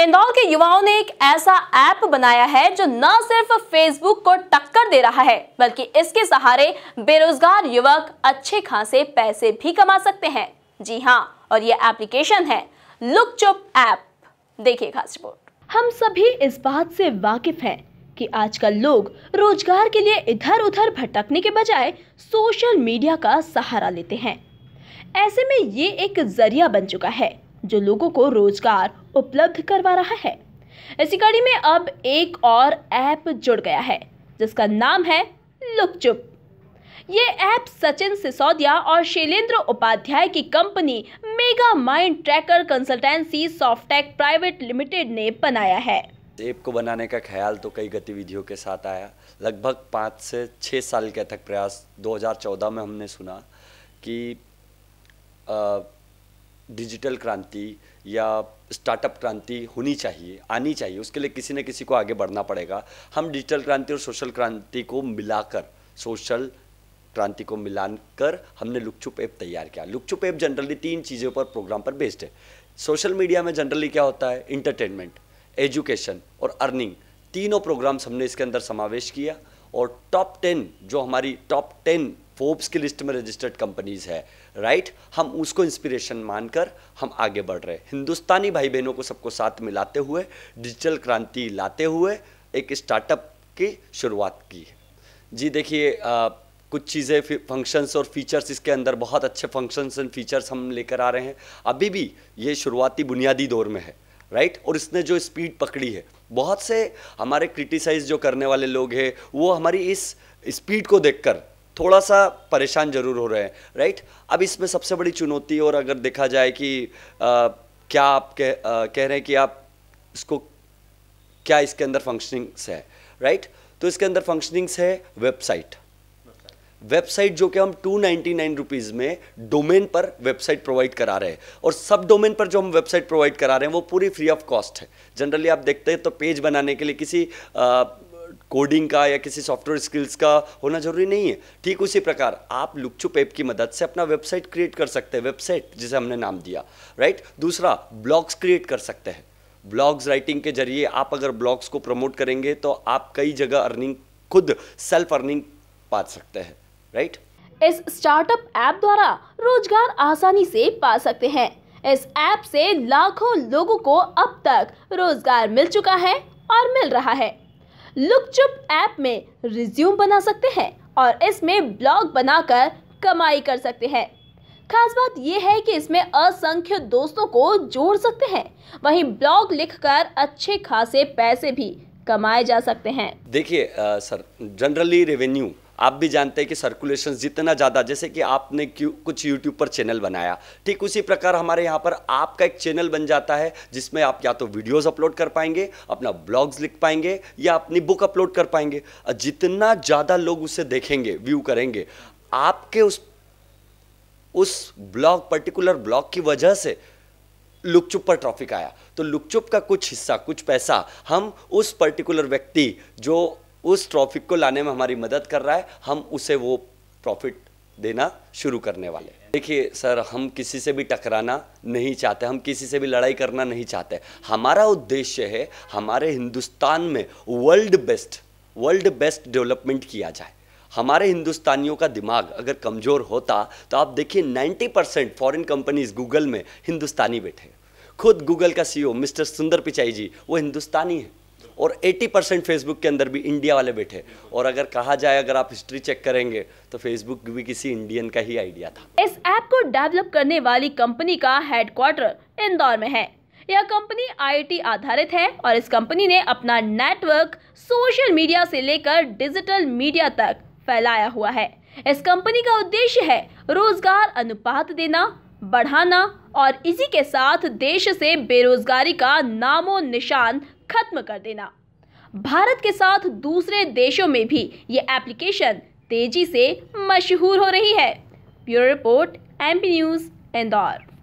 इंदौर के युवाओं ने एक ऐसा ऐप बनाया है जो न सिर्फ फेसबुक को टक्कर दे रहा है बल्कि इसके सहारे बेरोजगार युवक अच्छे खासे पैसे भी कमा सकते हैं जी हाँ और ये एप्लीकेशन है लुक चुप ऐप देखिए खास रिपोर्ट हम सभी इस बात से वाकिफ हैं कि आजकल लोग रोजगार के लिए इधर उधर भटकने के बजाय सोशल मीडिया का सहारा लेते हैं ऐसे में ये एक जरिया बन चुका है जो लोगों को रोजगार उपलब्ध करवा रहा है इसी कड़ी में अब एक और ऐप जुड़ गया है जिसका नाम है लुकचुप ये ऐप सचिन सिसोदिया और शैलेंद्र उपाध्याय की company mega mind tracker consultancy softtech private limited ने बनाया है ऐप को बनाने का ख्याल तो कई गतिविधियों के साथ आया लगभग पाँच से छः साल के तक प्रयास 2014 में हमने सुना कि आ, डिजिटल क्रांति या स्टार्टअप क्रांति होनी चाहिए आनी चाहिए उसके लिए किसी न किसी को आगे बढ़ना पड़ेगा हम डिजिटल क्रांति और सोशल क्रांति को मिलाकर सोशल क्रांति को मिलाकर हमने लुकचुप ऐप तैयार किया लुकचुप ऐप जनरली तीन चीज़ों पर प्रोग्राम पर बेस्ड है सोशल मीडिया में जनरली क्या होता है इंटरटेनमेंट एजुकेशन और अर्निंग तीनों प्रोग्राम्स हमने इसके अंदर समावेश किया और टॉप टेन जो हमारी टॉप टेन फोर्ब्स की लिस्ट में रजिस्टर्ड कंपनीज है राइट हम उसको इंस्पिरेशन मानकर हम आगे बढ़ रहे हैं हिंदुस्तानी भाई बहनों को सबको साथ मिलाते हुए डिजिटल क्रांति लाते हुए एक स्टार्टअप की शुरुआत की जी देखिए कुछ चीज़ें फंक्शंस और फीचर्स इसके अंदर बहुत अच्छे फंक्शंस एंड फीचर्स हम लेकर आ रहे हैं अभी भी ये शुरुआती बुनियादी दौर में है राइट और इसने जो स्पीड पकड़ी है बहुत से हमारे क्रिटिसाइज जो करने वाले लोग हैं वो हमारी इस स्पीड को देखकर थोड़ा सा परेशान जरूर हो रहे हैं राइट अब इसमें सबसे बड़ी चुनौती और अगर देखा जाए कि आ, क्या आप कह, आ, कह रहे हैं कि आप इसको क्या इसके अंदर फंक्शनिंग्स है राइट तो इसके अंदर फंक्शनिंग्स है वेबसाइट वेबसाइट जो कि हम टू नाइन्टी नाइन रुपीज़ में डोमेन पर वेबसाइट प्रोवाइड करा रहे हैं और सब डोमेन पर जो हम वेबसाइट प्रोवाइड करा रहे हैं वो पूरी फ्री ऑफ कॉस्ट है जनरली आप देखते हैं तो पेज बनाने के लिए किसी आ, कोडिंग का या किसी सॉफ्टवेयर स्किल्स का होना जरूरी नहीं है ठीक उसी प्रकार आप लुकचुप ऐप की मदद से अपना वेबसाइट क्रिएट कर सकते हैं वेबसाइट जिसे हमने नाम दिया राइट दूसरा ब्लॉग्स क्रिएट कर सकते हैं ब्लॉग्स राइटिंग के जरिए आप अगर ब्लॉग्स को प्रमोट करेंगे तो आप कई जगह अर्निंग खुद सेल्फ अर्निंग पा सकते हैं राइट इस स्टार्टअप ऐप द्वारा रोजगार आसानी से पा सकते हैं इस ऐप से लाखों लोगों को अब तक रोजगार मिल चुका है और मिल रहा है लुकचुप ऐप में रिज्यूम बना सकते हैं और इसमें ब्लॉग बनाकर कमाई कर सकते हैं खास बात यह है कि इसमें असंख्य दोस्तों को जोड़ सकते हैं वहीं ब्लॉग लिखकर अच्छे खासे पैसे भी कमाए जा सकते हैं देखिए सर जनरली रेवेन्यू आप भी जानते हैं कि सर्कुलेशन जितना ज़्यादा जैसे कि आपने कुछ यूट्यूब पर चैनल बनाया ठीक उसी प्रकार हमारे यहाँ पर आपका एक चैनल बन जाता है जिसमें आप या तो वीडियोस अपलोड कर पाएंगे अपना ब्लॉग्स लिख पाएंगे या अपनी बुक अपलोड कर पाएंगे जितना ज़्यादा लोग उसे देखेंगे व्यू करेंगे आपके उस उस ब्लॉग पर्टिकुलर ब्लॉग की वजह से लुकचुप पर ट्रॉफिक आया तो लुकचुप का कुछ हिस्सा कुछ पैसा हम उस पर्टिकुलर व्यक्ति जो उस ट्रॉफिक को लाने में हमारी मदद कर रहा है हम उसे वो प्रॉफिट देना शुरू करने वाले देखिए सर हम किसी से भी टकराना नहीं चाहते हम किसी से भी लड़ाई करना नहीं चाहते हमारा उद्देश्य है हमारे हिंदुस्तान में world best world best development किया जाए हमारे हिंदुस्तानियों का दिमाग अगर कमज़ोर होता तो आप देखिए 90 परसेंट फॉरन कंपनीज गूगल में हिंदुस्तानी बैठे खुद गूगल का सीईओ e मिस्टर सुंदर पिचाई जी वो हिंदुस्तानी है और 80 परसेंट फेसबुक के अंदर भी इंडिया वाले बैठे और अगर कहा जाए अगर आप हिस्ट्री चेक करेंगे तो फेसबुक भी किसी इंडियन का ही आइडिया था इस ऐप को डेवलप करने वाली कंपनी का हेडक्वार्टर इंदौर में है यह कंपनी आईटी आधारित है और इस कंपनी ने अपना नेटवर्क सोशल मीडिया से लेकर डिजिटल मीडिया तक फैलाया हुआ है इस कंपनी का उद्देश्य है रोजगार अनुपात देना बढ़ाना और इसी के साथ देश से बेरोजगारी का नामो निशान खत्म कर देना भारत के साथ दूसरे देशों में भी ये एप्लीकेशन तेजी से मशहूर हो रही है bureau report MP news Indore